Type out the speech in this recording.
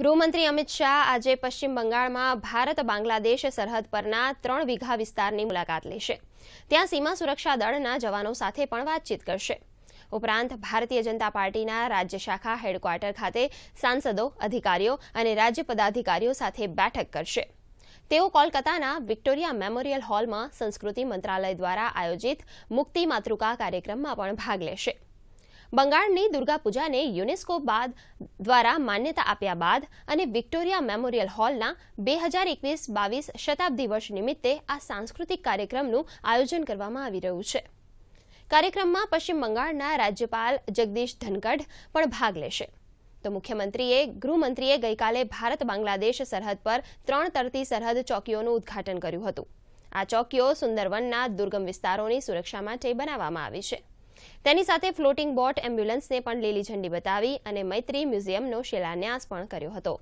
ગૃહમંત્રી અમિત શાહ આજે પશ્ચિમ બંગાળમાં ભારત બાંગ્લાદેશ સરહદ પરના ત્રણ વીઘા વિસ્તારની મુલાકાત લેશે ત્યાં સીમા સુરક્ષા દળના જવાનો સાથે પણ વાતચીત કરશે ઉપરાંત ભારતીય જનતા પાર્ટીના રાજ્ય શાખા હેડક્વાર્ટર ખાતે સાંસદો અધિકારીઓ અને રાજ્ય પદાધિકારીઓ સાથે બેઠક કરશે તેઓ કોલકાતાના વિક્ટોરિયા મેમોરિયલ હોલમાં સંસ્કૃતિ મંત્રાલય દ્વારા આયોજિત મુક્તિ માતૃકા કાર્યક્રમમાં પણ ભાગ લેશે બંગાળની દુર્ગાપૂજાને યુનેસ્કો બાદ દ્વારા માન્યતા આપ્યા બાદ અને વિક્ટોરિયા મેમોરિયલ હોલના બે હજાર એકવીસ બાવીસ શતાબ્દી વર્ષ નિમિત્તે આ સાંસ્કૃતિક કાર્યક્રમનું આયોજન કરવામાં આવી રહ્યું છે કાર્યક્રમમાં પશ્ચિમ બંગાળના રાજ્યપાલ જગદીશ ધનકડ પણ ભાગ લેશે તો મુખ્યમંત્રીએ ગૃહમંત્રીએ ગઈકાલે ભારત બાંગ્લાદેશ સરહદ પર ત્રણ તરતી સરહદ ચોકીઓનું ઉદ્ઘાટન કર્યું હતું આ ચોકીઓ સુંદરવનના દુર્ગમ વિસ્તારોની સુરક્ષા માટે બનાવવામાં આવી છે તેની સાથે ફ્લોટિંગ બોટ એમ્બ્યુલન્સને પણ લીલી ઝંડી બતાવી અને મૈત્રી મ્યુઝિયમનો શિલાન્યાસ પણ કર્યો હતો